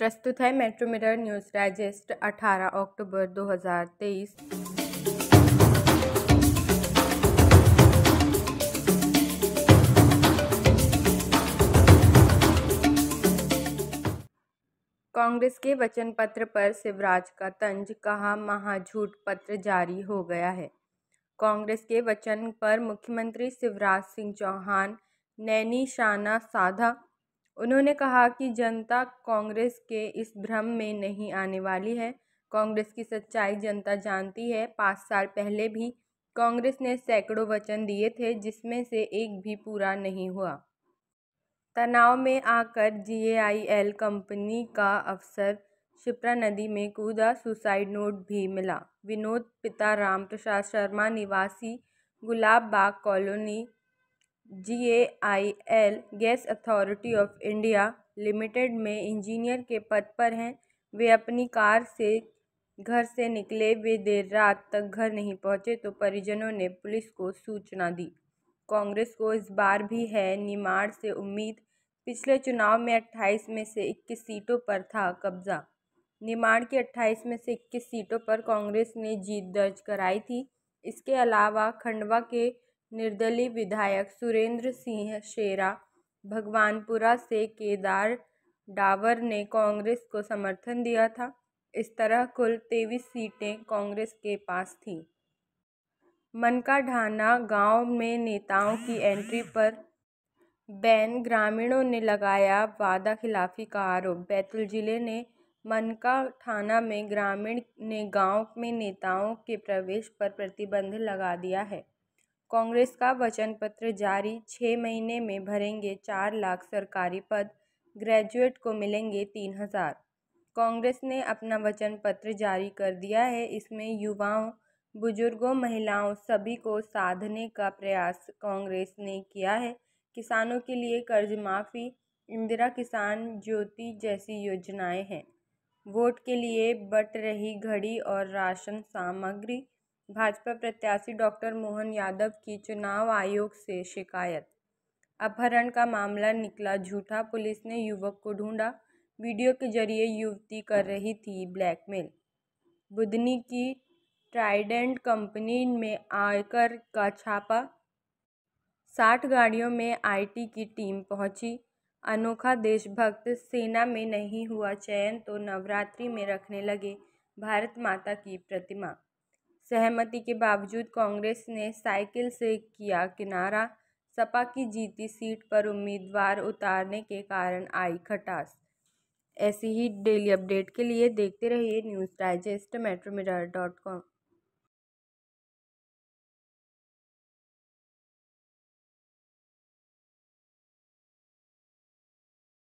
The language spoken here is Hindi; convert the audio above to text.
प्रस्तुत है मेट्रो मिरर न्यूज़ डाइजेस्ट 18 अक्टूबर 2023 कांग्रेस के वचन पत्र पर शिवराज का तंज कहा महाझूठ पत्र जारी हो गया है कांग्रेस के वचन पर मुख्यमंत्री शिवराज सिंह चौहान नैनी शाना साधा उन्होंने कहा कि जनता कांग्रेस के इस भ्रम में नहीं आने वाली है कांग्रेस की सच्चाई जनता जानती है पाँच साल पहले भी कांग्रेस ने सैकड़ों वचन दिए थे जिसमें से एक भी पूरा नहीं हुआ तनाव में आकर जीएआईएल कंपनी का अफसर शिप्रा नदी में कूदा सुसाइड नोट भी मिला विनोद पिता राम प्रसाद शर्मा निवासी Gulab Bagh colony G A I L gas authority of India limited में इंजीनियर के पद पर हैं वे अपनी कार से घर से निकले वे देर रात तक घर नहीं पहुंचे तो परिजनों ने पुलिस को सूचना दी कांग्रेस को इस बार भी है निमाड़ से उम्मीद पिछले चुनाव में 28 में से 21 सीटों पर था कब्जा निमाड़ की 28 में से 21 सीटों पर कांग्रेस ने जीत दर्ज कराई थी इसके अलावा खंडवा के निर्दलीय विधायक सुरेंद्र सिंह शेरा भगवानपुरा से केदार डावर ने कांग्रेस को समर्थन दिया था इस तरह कुल तेईस सीटें कांग्रेस के पास थीं मनकाढाना गांव में नेताओं की एंट्री पर बैन ग्रामीणों ने लगाया वादा खिलाफी का आरोप बैतूल जिले ने मनका थाना में ग्रामीण ने गांव में नेताओं के प्रवेश पर प्रतिबंध लगा दिया है कांग्रेस का वचन पत्र जारी छः महीने में भरेंगे चार लाख सरकारी पद ग्रेजुएट को मिलेंगे तीन हजार कांग्रेस ने अपना वचन पत्र जारी कर दिया है इसमें युवाओं बुजुर्गों महिलाओं सभी को साधने का प्रयास कांग्रेस ने किया है किसानों के लिए कर्ज माफ़ी इंदिरा किसान ज्योति जैसी योजनाएं हैं वोट के लिए बट रही घड़ी और राशन सामग्री भाजपा प्रत्याशी डॉक्टर मोहन यादव की चुनाव आयोग से शिकायत अपहरण का मामला निकला झूठा पुलिस ने युवक को ढूंढा वीडियो के जरिए युवती कर रही थी ब्लैकमेल बुधनी की ट्राइडेंट कंपनी में आयकर का छापा साठ गाड़ियों में आईटी की टीम पहुंची अनोखा देशभक्त सेना में नहीं हुआ चयन तो नवरात्रि में रखने लगे भारत माता की प्रतिमा सहमति के बावजूद कांग्रेस ने साइकिल से किया किनारा सपा की जीती सीट पर उम्मीदवार उतारने के कारण आई खटास ऐसी ही डेली अपडेट के लिए देखते रहिए news digest metro dot com